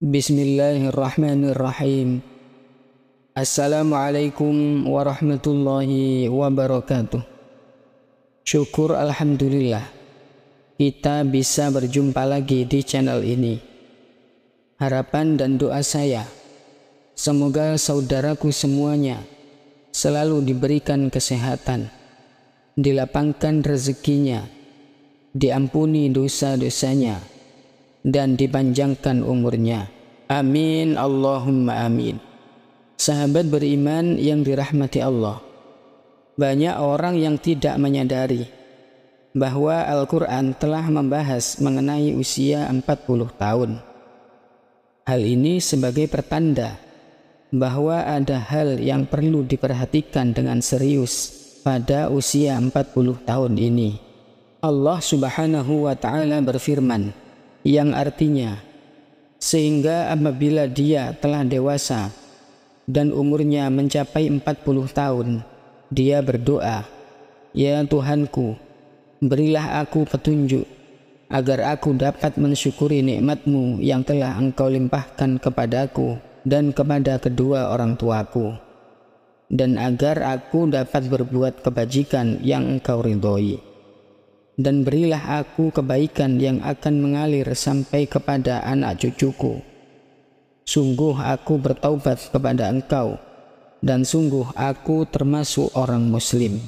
Bismillahirrahmanirrahim. Assalamualaikum warahmatullahi wabarakatuh. Syukur alhamdulillah kita bisa berjumpa lagi di channel ini. Harapan dan doa saya semoga saudaraku semuanya selalu diberikan kesehatan, dilapangkan rezekinya, diampuni dosa-dosanya dan dipanjangkan umurnya. Amin Allahumma amin. Sahabat beriman yang dirahmati Allah. Banyak orang yang tidak menyadari bahwa Al-Quran telah membahas mengenai usia 40 tahun. Hal ini sebagai pertanda bahwa ada hal yang perlu diperhatikan dengan serius pada usia 40 tahun ini. Allah Subhanahu wa taala berfirman, yang artinya sehingga apabila dia telah dewasa dan umurnya mencapai 40 tahun dia berdoa ya Tuhanku berilah aku petunjuk agar aku dapat mensyukuri nikmatmu yang telah engkau limpahkan kepadaku dan kepada kedua orang tuaku dan agar aku dapat berbuat kebajikan yang engkau ridhoi dan berilah aku kebaikan yang akan mengalir sampai kepada anak cucuku. Sungguh aku bertaubat kepada engkau, dan sungguh aku termasuk orang muslim.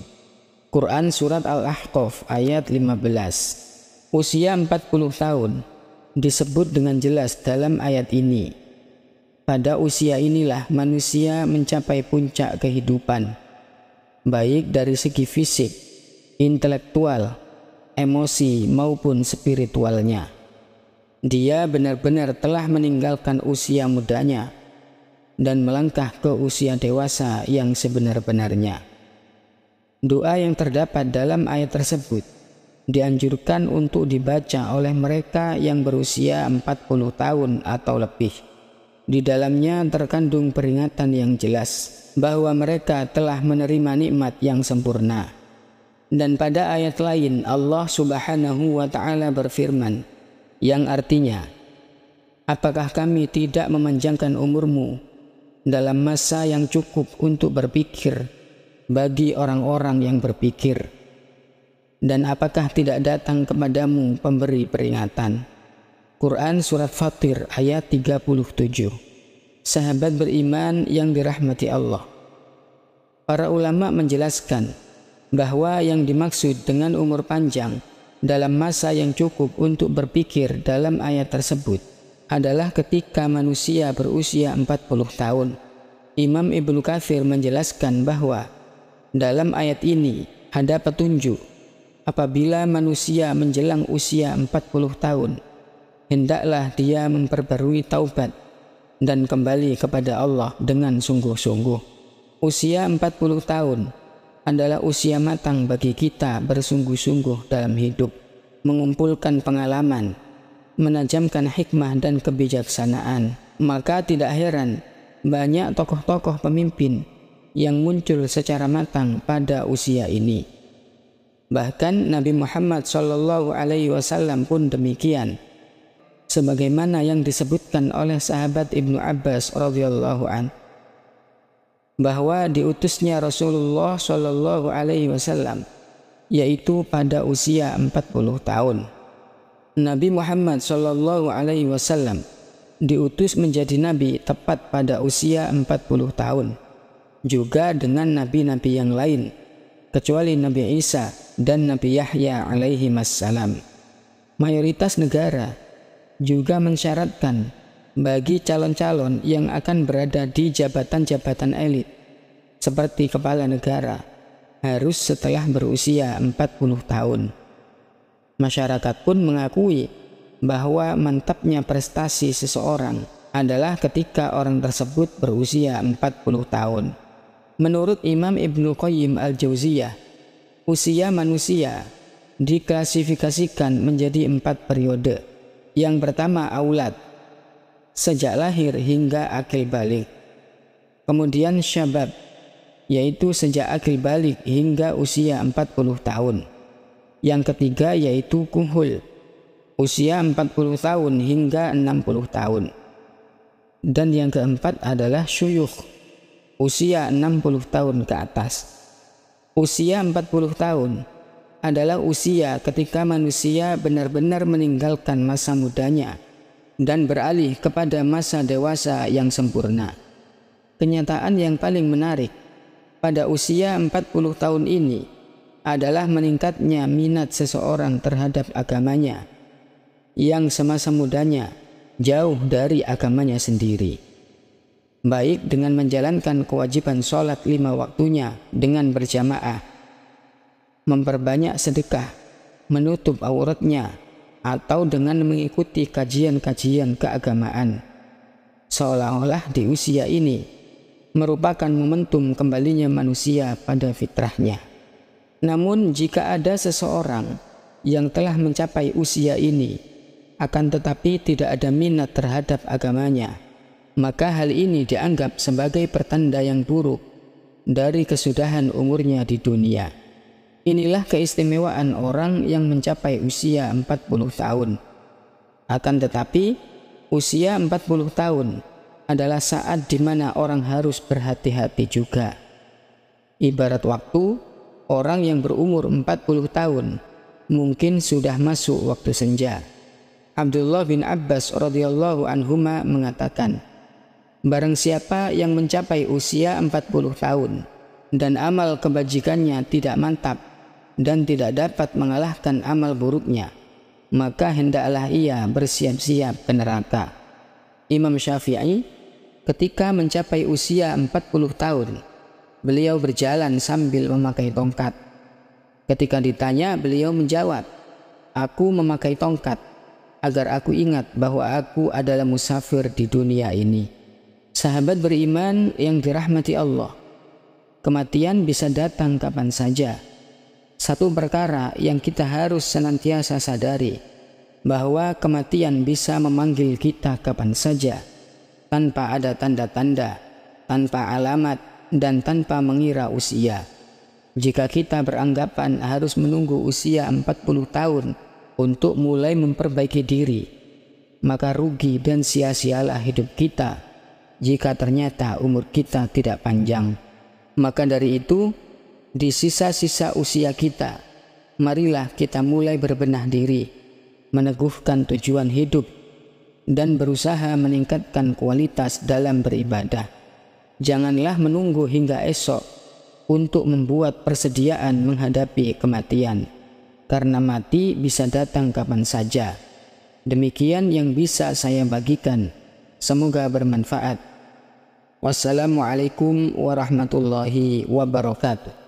Quran Surat Al-Ahqaf ayat 15 Usia 40 tahun disebut dengan jelas dalam ayat ini. Pada usia inilah manusia mencapai puncak kehidupan, baik dari segi fisik, intelektual, emosi maupun spiritualnya. Dia benar-benar telah meninggalkan usia mudanya dan melangkah ke usia dewasa yang sebenar-benarnya. Doa yang terdapat dalam ayat tersebut dianjurkan untuk dibaca oleh mereka yang berusia 40 tahun atau lebih. Di dalamnya terkandung peringatan yang jelas bahwa mereka telah menerima nikmat yang sempurna dan pada ayat lain Allah Subhanahu wa taala berfirman yang artinya Apakah kami tidak memanjangkan umurmu dalam masa yang cukup untuk berpikir bagi orang-orang yang berpikir? Dan apakah tidak datang kepadamu pemberi peringatan? Quran Surat Fatir ayat 37 Sahabat beriman yang dirahmati Allah Para ulama menjelaskan bahwa yang dimaksud dengan umur panjang dalam masa yang cukup untuk berpikir dalam ayat tersebut adalah ketika manusia berusia 40 tahun. Imam Ibnu Kathir menjelaskan bahwa dalam ayat ini ada petunjuk apabila manusia menjelang usia 40 tahun hendaklah dia memperbarui taubat dan kembali kepada Allah dengan sungguh-sungguh. Usia 40 tahun adalah usia matang bagi kita bersungguh-sungguh dalam hidup, mengumpulkan pengalaman, menajamkan hikmah dan kebijaksanaan. Maka tidak heran banyak tokoh-tokoh pemimpin yang muncul secara matang pada usia ini. Bahkan Nabi Muhammad Shallallahu Alaihi Wasallam pun demikian, sebagaimana yang disebutkan oleh sahabat Ibnu Abbas radhiyallahu anhu bahwa diutusnya Rasulullah Shallallahu Alaihi Wasallam yaitu pada usia 40 tahun. Nabi Muhammad Shallallahu Alaihi Wasallam diutus menjadi nabi tepat pada usia 40 tahun. Juga dengan nabi-nabi yang lain kecuali Nabi Isa dan Nabi Yahya alaihi Mayoritas negara juga mensyaratkan bagi calon-calon yang akan berada di jabatan-jabatan elit seperti kepala negara harus setelah berusia 40 tahun. Masyarakat pun mengakui bahwa mantapnya prestasi seseorang adalah ketika orang tersebut berusia 40 tahun. Menurut Imam Ibnu Qayyim Al-Jauziyah, usia manusia diklasifikasikan menjadi empat periode. Yang pertama aulat sejak lahir hingga akil balik. Kemudian syabab, yaitu sejak akil balik hingga usia 40 tahun. Yang ketiga yaitu kuhul, usia 40 tahun hingga 60 tahun. Dan yang keempat adalah syuyuh, usia 60 tahun ke atas. Usia 40 tahun adalah usia ketika manusia benar-benar meninggalkan masa mudanya dan beralih kepada masa dewasa yang sempurna. Kenyataan yang paling menarik pada usia 40 tahun ini adalah meningkatnya minat seseorang terhadap agamanya yang semasa mudanya jauh dari agamanya sendiri. Baik dengan menjalankan kewajiban sholat lima waktunya dengan berjamaah, memperbanyak sedekah, menutup auratnya, atau dengan mengikuti kajian-kajian keagamaan. Seolah-olah di usia ini merupakan momentum kembalinya manusia pada fitrahnya. Namun jika ada seseorang yang telah mencapai usia ini akan tetapi tidak ada minat terhadap agamanya, maka hal ini dianggap sebagai pertanda yang buruk dari kesudahan umurnya di dunia. Inilah keistimewaan orang yang mencapai usia 40 tahun. Akan tetapi, usia 40 tahun adalah saat di mana orang harus berhati-hati juga. Ibarat waktu, orang yang berumur 40 tahun mungkin sudah masuk waktu senja. Abdullah bin Abbas radhiyallahu anhuma mengatakan, Barang siapa yang mencapai usia 40 tahun dan amal kebajikannya tidak mantap, dan tidak dapat mengalahkan amal buruknya, maka hendaklah ia bersiap-siap ke neraka. Imam Syafi'i ketika mencapai usia 40 tahun, beliau berjalan sambil memakai tongkat. Ketika ditanya, beliau menjawab, Aku memakai tongkat agar aku ingat bahwa aku adalah musafir di dunia ini. Sahabat beriman yang dirahmati Allah, kematian bisa datang kapan saja satu perkara yang kita harus senantiasa sadari bahwa kematian bisa memanggil kita kapan saja tanpa ada tanda-tanda, tanpa alamat dan tanpa mengira usia. Jika kita beranggapan harus menunggu usia 40 tahun untuk mulai memperbaiki diri, maka rugi dan sia-sialah hidup kita jika ternyata umur kita tidak panjang. Maka dari itu, di sisa-sisa usia kita, marilah kita mulai berbenah diri, meneguhkan tujuan hidup, dan berusaha meningkatkan kualitas dalam beribadah. Janganlah menunggu hingga esok untuk membuat persediaan menghadapi kematian, karena mati bisa datang kapan saja. Demikian yang bisa saya bagikan. Semoga bermanfaat. Wassalamualaikum warahmatullahi wabarakatuh.